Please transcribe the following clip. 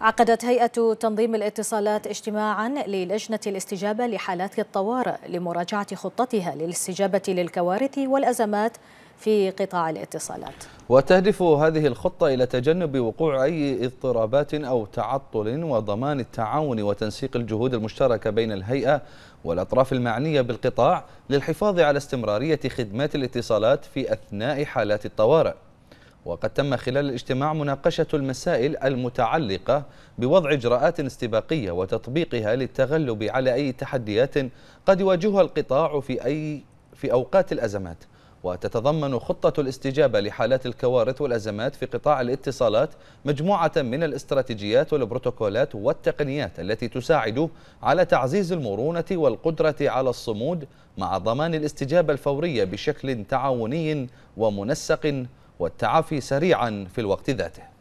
عقدت هيئة تنظيم الاتصالات اجتماعا للجنة الاستجابة لحالات الطوارئ لمراجعة خطتها للاستجابة للكوارث والأزمات في قطاع الاتصالات وتهدف هذه الخطة إلى تجنب وقوع أي اضطرابات أو تعطل وضمان التعاون وتنسيق الجهود المشتركة بين الهيئة والأطراف المعنية بالقطاع للحفاظ على استمرارية خدمات الاتصالات في أثناء حالات الطوارئ وقد تم خلال الاجتماع مناقشة المسائل المتعلقة بوضع إجراءات استباقية وتطبيقها للتغلب على أي تحديات قد يواجهها القطاع في أي في أوقات الأزمات وتتضمن خطة الاستجابة لحالات الكوارث والأزمات في قطاع الاتصالات مجموعة من الاستراتيجيات والبروتوكولات والتقنيات التي تساعد على تعزيز المرونة والقدرة على الصمود مع ضمان الاستجابة الفورية بشكل تعاوني ومنسق والتعافي سريعا في الوقت ذاته